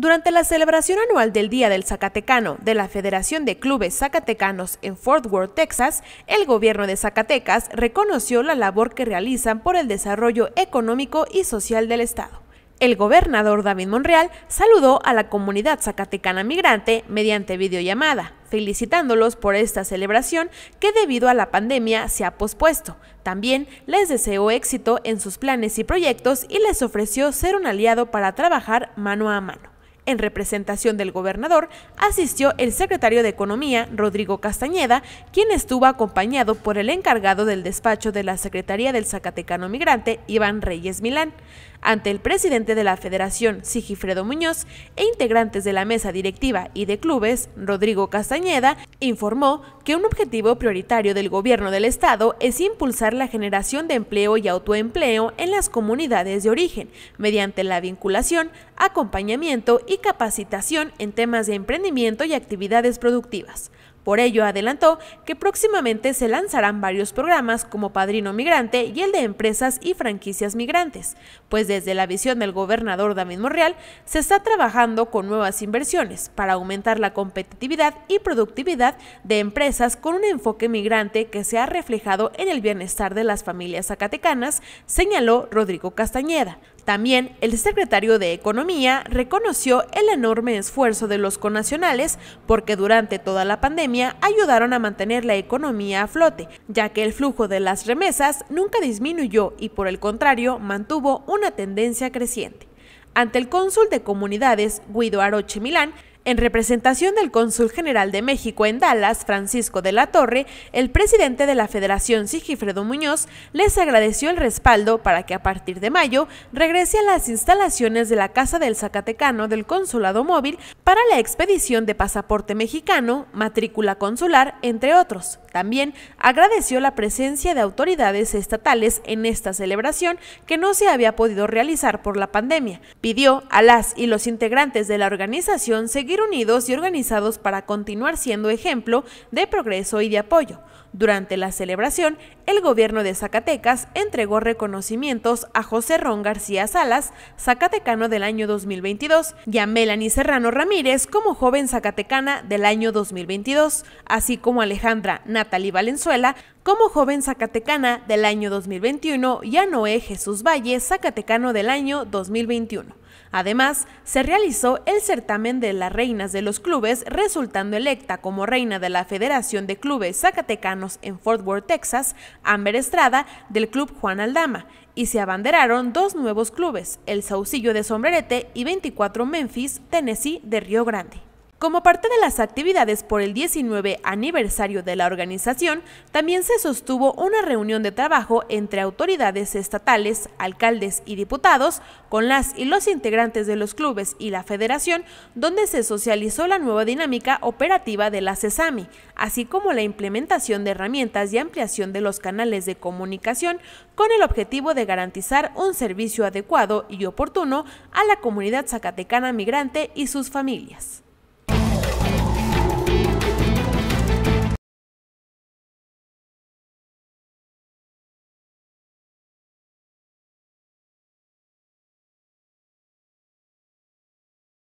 Durante la celebración anual del Día del Zacatecano de la Federación de Clubes Zacatecanos en Fort Worth, Texas, el gobierno de Zacatecas reconoció la labor que realizan por el desarrollo económico y social del Estado. El gobernador David Monreal saludó a la comunidad zacatecana migrante mediante videollamada, felicitándolos por esta celebración que debido a la pandemia se ha pospuesto. También les deseó éxito en sus planes y proyectos y les ofreció ser un aliado para trabajar mano a mano. En representación del gobernador, asistió el secretario de Economía, Rodrigo Castañeda, quien estuvo acompañado por el encargado del despacho de la Secretaría del Zacatecano Migrante, Iván Reyes Milán ante el presidente de la Federación, Sigifredo Muñoz, e integrantes de la mesa directiva y de clubes, Rodrigo Castañeda, informó que un objetivo prioritario del gobierno del Estado es impulsar la generación de empleo y autoempleo en las comunidades de origen, mediante la vinculación, acompañamiento y capacitación en temas de emprendimiento y actividades productivas. Por ello, adelantó que próximamente se lanzarán varios programas como Padrino Migrante y el de Empresas y Franquicias Migrantes, pues desde la visión del gobernador David Morreal se está trabajando con nuevas inversiones para aumentar la competitividad y productividad de empresas con un enfoque migrante que se ha reflejado en el bienestar de las familias zacatecanas, señaló Rodrigo Castañeda. También el secretario de Economía reconoció el enorme esfuerzo de los conacionales porque durante toda la pandemia ayudaron a mantener la economía a flote, ya que el flujo de las remesas nunca disminuyó y por el contrario mantuvo una tendencia creciente. Ante el cónsul de comunidades, Guido Aroche Milán, en representación del cónsul general de México en Dallas, Francisco de la Torre, el presidente de la Federación Sigifredo Muñoz les agradeció el respaldo para que a partir de mayo regrese a las instalaciones de la Casa del Zacatecano del Consulado Móvil para la expedición de pasaporte mexicano, matrícula consular, entre otros. También agradeció la presencia de autoridades estatales en esta celebración que no se había podido realizar por la pandemia. Pidió a las y los integrantes de la organización seguir unidos y organizados para continuar siendo ejemplo de progreso y de apoyo. Durante la celebración, el gobierno de Zacatecas entregó reconocimientos a José Ron García Salas, Zacatecano del año 2022, y a Melanie Serrano Ramírez como joven Zacatecana del año 2022, así como Alejandra Natalie Valenzuela como joven Zacatecana del año 2021 y a Noé Jesús Valle, Zacatecano del año 2021. Además, se realizó el certamen de las reinas de los clubes, resultando electa como reina de la Federación de Clubes Zacatecanos en Fort Worth, Texas, Amber Estrada del Club Juan Aldama, y se abanderaron dos nuevos clubes, el Saucillo de Sombrerete y 24 Memphis, Tennessee de Río Grande. Como parte de las actividades por el 19 aniversario de la organización, también se sostuvo una reunión de trabajo entre autoridades estatales, alcaldes y diputados, con las y los integrantes de los clubes y la federación, donde se socializó la nueva dinámica operativa de la CESAMI, así como la implementación de herramientas y ampliación de los canales de comunicación con el objetivo de garantizar un servicio adecuado y oportuno a la comunidad zacatecana migrante y sus familias.